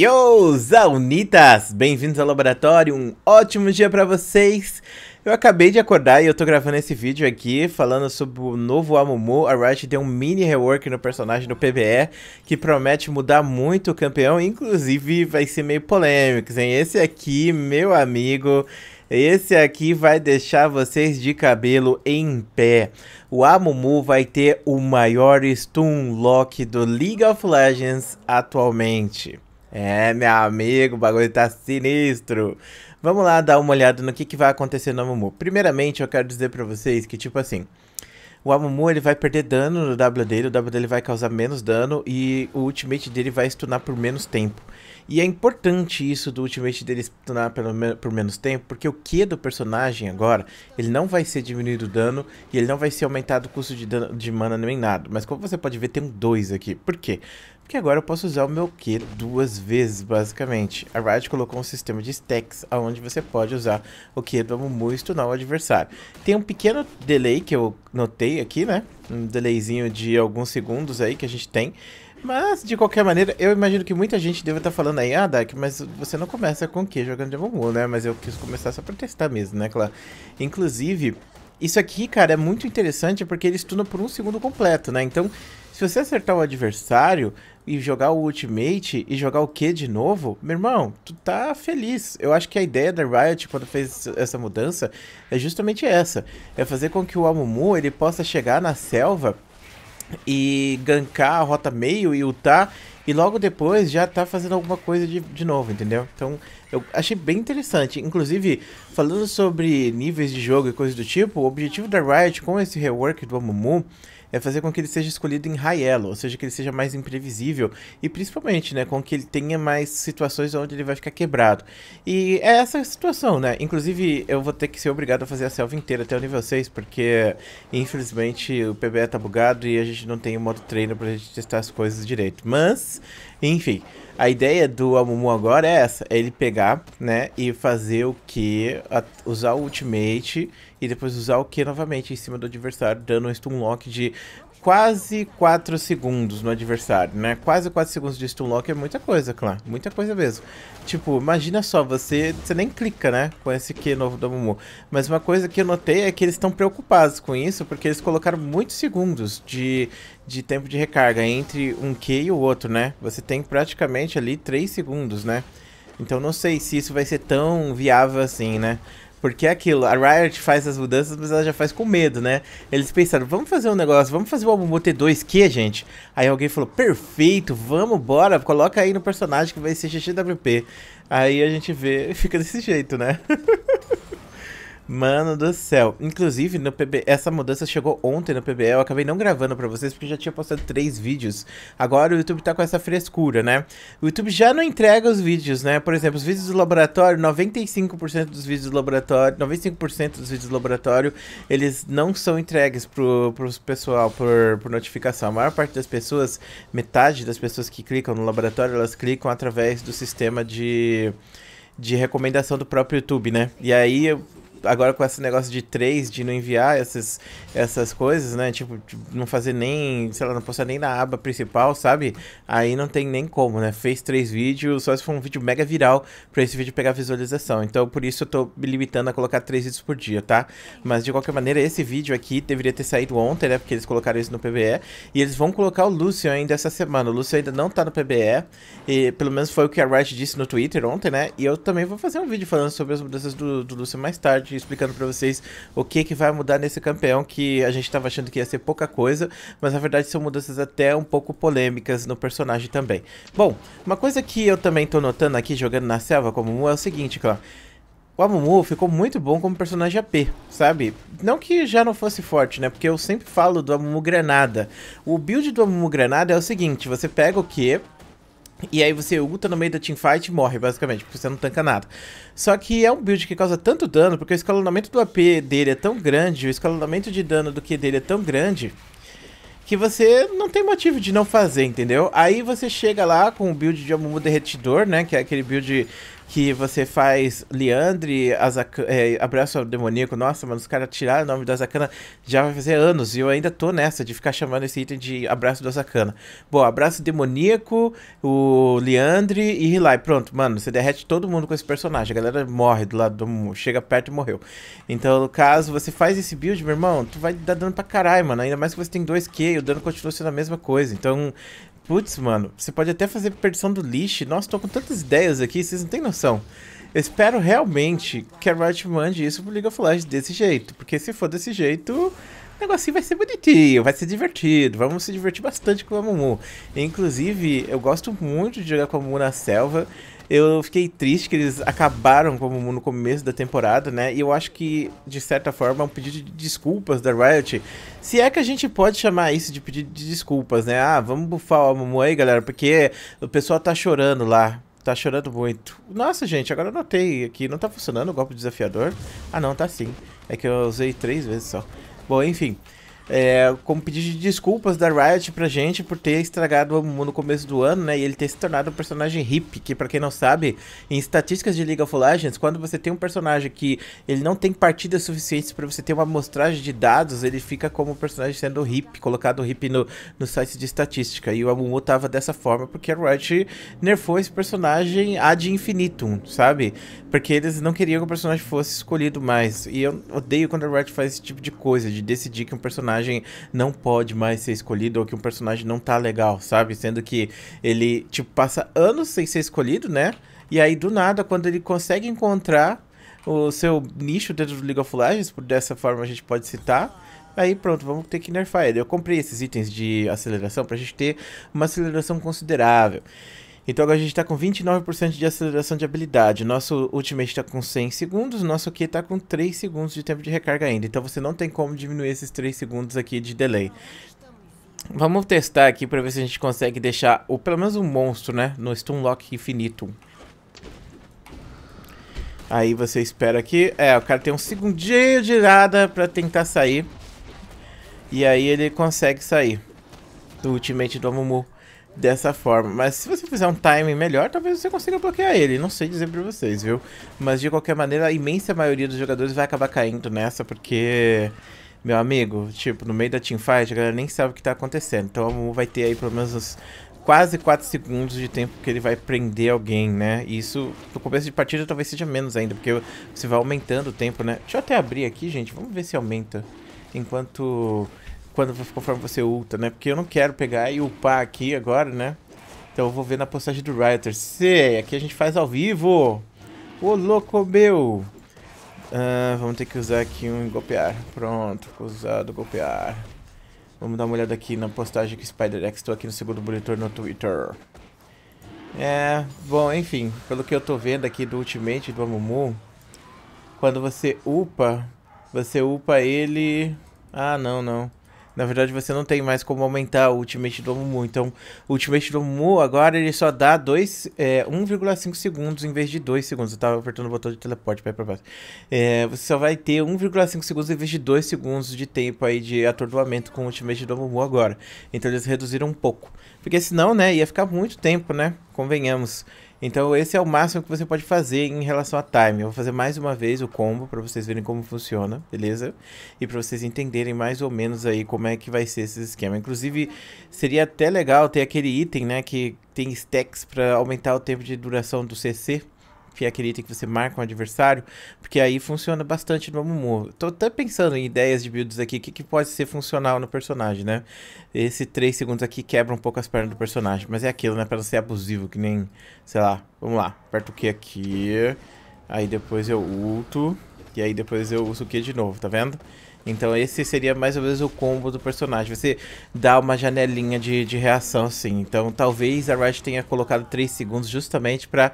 Yo, Zaunitas! Bem-vindos ao laboratório, um ótimo dia para vocês! Eu acabei de acordar e eu tô gravando esse vídeo aqui falando sobre o novo Amumu. A Riot deu um mini rework no personagem do PBE que promete mudar muito o campeão, inclusive vai ser meio polêmico, hein? Esse aqui, meu amigo, esse aqui vai deixar vocês de cabelo em pé. O Amumu vai ter o maior stun lock do League of Legends atualmente. É, meu amigo, o bagulho tá sinistro. Vamos lá dar uma olhada no que, que vai acontecer no Amumu. Primeiramente, eu quero dizer para vocês que, tipo assim, o Amumu ele vai perder dano no W dele, o W dele vai causar menos dano e o ultimate dele vai stunar por menos tempo. E é importante isso do ultimate dele stunar pelo por menos tempo, porque o Q do personagem agora, ele não vai ser diminuído o dano e ele não vai ser aumentado o custo de, dano, de mana nem nada. Mas como você pode ver, tem um 2 aqui. Por quê? porque agora eu posso usar o meu Q duas vezes, basicamente. A Riot colocou um sistema de stacks, onde você pode usar o Q do Amumu e stunar o adversário. Tem um pequeno delay que eu notei aqui, né? Um delayzinho de alguns segundos aí que a gente tem. Mas, de qualquer maneira, eu imagino que muita gente deve estar tá falando aí, ah, Dark, mas você não começa com o que jogando de Moon, né? Mas eu quis começar só pra testar mesmo, né, claro? Inclusive, isso aqui, cara, é muito interessante porque ele estuna por um segundo completo, né? Então, se você acertar o adversário e jogar o ultimate e jogar o Que de novo, meu irmão, tu tá feliz. Eu acho que a ideia da Riot quando fez essa mudança é justamente essa. É fazer com que o Amumu ele possa chegar na selva e gankar a rota meio e ultar e logo depois já tá fazendo alguma coisa de, de novo, entendeu? Então eu achei bem interessante. Inclusive, falando sobre níveis de jogo e coisas do tipo, o objetivo da Riot com esse rework do Amumu é fazer com que ele seja escolhido em high elo, ou seja, que ele seja mais imprevisível e principalmente, né, com que ele tenha mais situações onde ele vai ficar quebrado. E é essa a situação, né? Inclusive, eu vou ter que ser obrigado a fazer a selva inteira até o nível 6, porque infelizmente o PBE tá bugado e a gente não tem o modo treino pra gente testar as coisas direito. Mas, enfim, a ideia do Amumu agora é essa, é ele pegar, né, e fazer o que usar o ultimate e depois usar o Q novamente em cima do adversário, dando um stun lock de quase 4 segundos no adversário, né? Quase 4 segundos de stun lock é muita coisa, claro. Muita coisa mesmo. Tipo, imagina só, você, você nem clica, né? Com esse Q novo da Momo. Mas uma coisa que eu notei é que eles estão preocupados com isso, porque eles colocaram muitos segundos de, de tempo de recarga entre um Q e o outro, né? Você tem praticamente ali 3 segundos, né? Então não sei se isso vai ser tão viável assim, né? Porque é aquilo, a Riot faz as mudanças, mas ela já faz com medo, né? Eles pensaram, vamos fazer um negócio, vamos fazer o álbum ter 2Q, gente. Aí alguém falou, perfeito, vamos, bora, coloca aí no personagem que vai ser GGWP. Aí a gente vê, fica desse jeito, né? Mano do céu. Inclusive, no PB... essa mudança chegou ontem no PBL. Eu acabei não gravando pra vocês porque já tinha postado três vídeos. Agora o YouTube tá com essa frescura, né? O YouTube já não entrega os vídeos, né? Por exemplo, os vídeos do laboratório, 95% dos vídeos do laboratório, 95% dos vídeos do laboratório, eles não são entregues pro, pro pessoal por, por notificação. A maior parte das pessoas, metade das pessoas que clicam no laboratório, elas clicam através do sistema de de recomendação do próprio YouTube, né? E aí agora com esse negócio de três, de não enviar essas, essas coisas, né? Tipo, tipo, não fazer nem, sei lá, não postar nem na aba principal, sabe? Aí não tem nem como, né? Fez três vídeos, só se for um vídeo mega viral pra esse vídeo pegar visualização. Então, por isso eu tô me limitando a colocar três vídeos por dia, tá? Mas de qualquer maneira, esse vídeo aqui deveria ter saído ontem, né? Porque eles colocaram isso no PBE. E eles vão colocar o Lúcio ainda essa semana. O Lúcio ainda não tá no PBE. E pelo menos foi o que a Riot disse no Twitter ontem, né? E eu também vou fazer um vídeo falando sobre as mudanças do, do Lúcio mais tarde explicando para vocês o que, que vai mudar nesse campeão, que a gente estava achando que ia ser pouca coisa, mas na verdade são mudanças até um pouco polêmicas no personagem também. Bom, uma coisa que eu também tô notando aqui jogando na selva como Mu é o seguinte, claro. O Amumu ficou muito bom como personagem AP, sabe? Não que já não fosse forte, né? Porque eu sempre falo do Amumu Granada. O build do Amumu Granada é o seguinte, você pega o Q, e aí você ulta no meio da teamfight e morre, basicamente, porque você não tanca nada. Só que é um build que causa tanto dano, porque o escalonamento do AP dele é tão grande, o escalonamento de dano do Q dele é tão grande, que você não tem motivo de não fazer, entendeu? Aí você chega lá com o build de Amumu Derretidor, né? Que é aquele build que você faz Leandre, é, Abraço ao Demoníaco. Nossa, mano, os caras tiraram o nome do Azakana já vai fazer anos. E eu ainda tô nessa de ficar chamando esse item de Abraço do Azakana. Bom, Abraço Demoníaco, o Leandre e Rilai. Pronto, mano, você derrete todo mundo com esse personagem. A galera morre do lado do. Chega perto e morreu. Então, no caso, você faz esse build, meu irmão, tu vai dar dano pra caralho, mano. Ainda mais que você tem 2Q e o dano continua sendo a mesma coisa. Então, Putz, mano, você pode até fazer perdição do lixo. Nossa, tô com tantas ideias aqui, vocês não têm noção. Eu espero realmente que a Riot mande isso pro League of Legends desse jeito. Porque se for desse jeito, o negocinho vai ser bonitinho, vai ser divertido. Vamos se divertir bastante com a Mumu. Inclusive, eu gosto muito de jogar com a Mumu na selva. Eu fiquei triste que eles acabaram como no começo da temporada, né? E eu acho que, de certa forma, é um pedido de desculpas da Riot. Se é que a gente pode chamar isso de pedido de desculpas, né? Ah, vamos bufar o Amumu aí, galera, porque o pessoal tá chorando lá. Tá chorando muito. Nossa, gente, agora eu notei aqui. Não tá funcionando o golpe desafiador? Ah, não, tá sim. É que eu usei três vezes só. Bom, enfim é, como pedido de desculpas da Riot pra gente por ter estragado o mundo no começo do ano, né? E ele ter se tornado um personagem hip, que para quem não sabe, em estatísticas de League of Legends, quando você tem um personagem que ele não tem partidas suficientes para você ter uma amostragem de dados, ele fica como um personagem sendo hip, colocado hip no, no site de estatística. E o Amumu tava dessa forma porque a Riot nerfou esse personagem ad infinitum, sabe? Porque eles não queriam que o personagem fosse escolhido mais. E eu odeio quando a Riot faz esse tipo de coisa, de decidir que um personagem personagem não pode mais ser escolhido ou que um personagem não tá legal, sabe? Sendo que ele, tipo, passa anos sem ser escolhido, né? E aí, do nada, quando ele consegue encontrar o seu nicho dentro do League of Legends, por dessa forma a gente pode citar. Aí pronto, vamos ter que nerfar ele. Eu comprei esses itens de aceleração pra gente ter uma aceleração considerável. Então agora a gente está com 29% de aceleração de habilidade. Nosso ultimate está com 100 segundos, nosso Q está com 3 segundos de tempo de recarga ainda. Então você não tem como diminuir esses 3 segundos aqui de delay. Vamos testar aqui para ver se a gente consegue deixar o, pelo menos um monstro, né? No Stunlock infinito. Aí você espera aqui. É, o cara tem um segundinho de nada pra tentar sair. E aí ele consegue sair do ultimate do Amumu dessa forma. Mas se você fizer um timing melhor, talvez você consiga bloquear ele. Não sei dizer pra vocês, viu? Mas de qualquer maneira, a imensa maioria dos jogadores vai acabar caindo nessa, porque... Meu amigo, tipo, no meio da teamfight, a galera nem sabe o que tá acontecendo. Então a Mu vai ter aí pelo menos uns quase 4 segundos de tempo que ele vai prender alguém, né? E isso, no começo de partida, talvez seja menos ainda, porque você vai aumentando o tempo, né? Deixa eu até abrir aqui, gente. Vamos ver se aumenta. Enquanto quando, conforme você ulta, né? Porque eu não quero pegar e upar aqui agora, né? Então eu vou ver na postagem do Rioter. Se aqui a gente faz ao vivo. Ô, louco, meu! Ah, vamos ter que usar aqui um golpear. Pronto, usado golpear. Vamos dar uma olhada aqui na postagem que o X Estou aqui no segundo monitor no Twitter. É, bom, enfim. Pelo que eu tô vendo aqui do Ultimate do Amumu, quando você upa, você upa ele... Ah, não, não. Na verdade, você não tem mais como aumentar o Ultimate do Mu. Então, o Ultimate do Mu agora ele só dá dois, é, eh, 1,5 segundos em vez de 2 segundos. Eu tava apertando o botão de teleporte para baixo. É, eh, você só vai ter 1,5 segundos em vez de 2 segundos de tempo aí de atordoamento com o Ultimate do Mu agora. Então, eles reduziram um pouco. Porque senão, né, ia ficar muito tempo, né? Convenhamos. Então esse é o máximo que você pode fazer em relação a time. Eu vou fazer mais uma vez o combo para vocês verem como funciona, beleza? E para vocês entenderem mais ou menos aí como é que vai ser esse esquema. Inclusive, seria até legal ter aquele item, né, que tem stacks para aumentar o tempo de duração do CC que é aquele item que você marca um adversário, porque aí funciona bastante no Amumu. Tô até pensando em ideias de builds aqui, o que, que pode ser funcional no personagem, né? Esse 3 segundos aqui quebra um pouco as pernas do personagem, mas é aquilo, né? Pra não ser abusivo, que nem, sei lá, vamos lá, aperto o Q aqui, aí depois eu ulto, e aí depois eu uso o Q de novo, tá vendo? Tá vendo? Então esse seria mais ou menos o combo do personagem. Você dá uma janelinha de, de reação, assim. Então talvez a Riot tenha colocado 3 segundos justamente para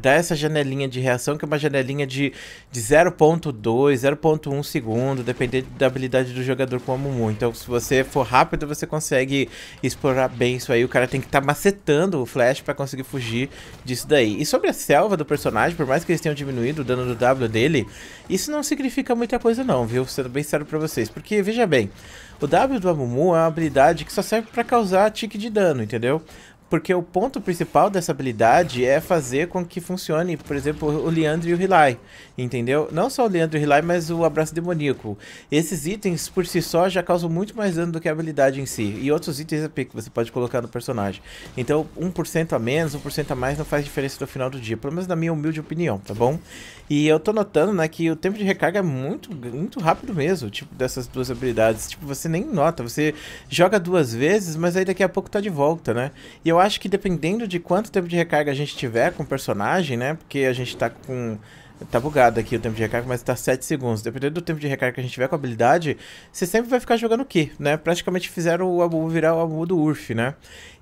dar essa janelinha de reação, que é uma janelinha de, de 0.2, 0.1 segundo, dependendo da habilidade do jogador como muito. Então se você for rápido, você consegue explorar bem isso aí. O cara tem que estar tá macetando o flash para conseguir fugir disso daí. E sobre a selva do personagem, por mais que eles tenham diminuído o dano do W dele, isso não significa muita coisa não, viu? Sendo bem sério para vocês. Porque, veja bem, o W do Amumu é uma habilidade que só serve pra causar tique de dano, entendeu? Porque o ponto principal dessa habilidade é fazer com que funcione, por exemplo, o Leandro e o Rilai, entendeu? Não só o Leandro e o Rilai, mas o Abraço Demoníaco. Esses itens, por si só, já causam muito mais dano do que a habilidade em si. E outros itens é que você pode colocar no personagem. Então, 1% a menos, 1% a mais não faz diferença no final do dia. Pelo menos na minha humilde opinião, tá bom? E eu tô notando, né, que o tempo de recarga é muito, muito rápido mesmo, tipo, dessas duas habilidades. Tipo, você nem nota, você joga duas vezes, mas aí daqui a pouco tá de volta, né? E eu acho que dependendo de quanto tempo de recarga a gente tiver com o personagem, né? Porque a gente tá com Tá bugado aqui o tempo de recarga, mas tá 7 segundos. Dependendo do tempo de recarga que a gente tiver com a habilidade, você sempre vai ficar jogando o Q, né? Praticamente fizeram o Abu virar o Abu do Urf, né?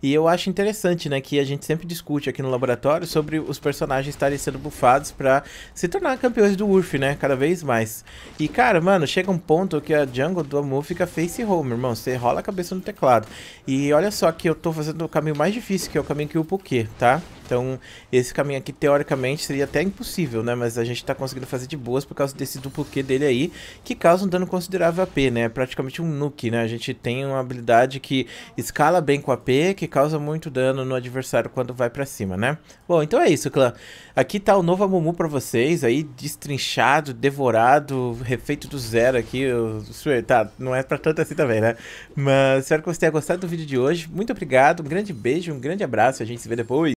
E eu acho interessante, né, que a gente sempre discute aqui no laboratório sobre os personagens estarem sendo bufados para se tornar campeões do Urf, né? Cada vez mais. E, cara, mano, chega um ponto que a jungle do Amu fica face home, irmão. Você rola a cabeça no teclado. E olha só que eu tô fazendo o caminho mais difícil, que é o caminho que o Q, tá? Então, esse caminho aqui, teoricamente, seria até impossível, né? Mas a gente tá conseguindo fazer de boas por causa desse duplo Q dele aí, que causa um dano considerável AP, né? É praticamente um nuke, né? A gente tem uma habilidade que escala bem com AP, que causa muito dano no adversário quando vai pra cima, né? Bom, então é isso, clã. Aqui tá o novo Amumu pra vocês, aí destrinchado, devorado, refeito do zero aqui. Eu... Tá, não é pra tanto assim também, né? Mas espero que você tenha gostado do vídeo de hoje. Muito obrigado, um grande beijo, um grande abraço. A gente se vê depois.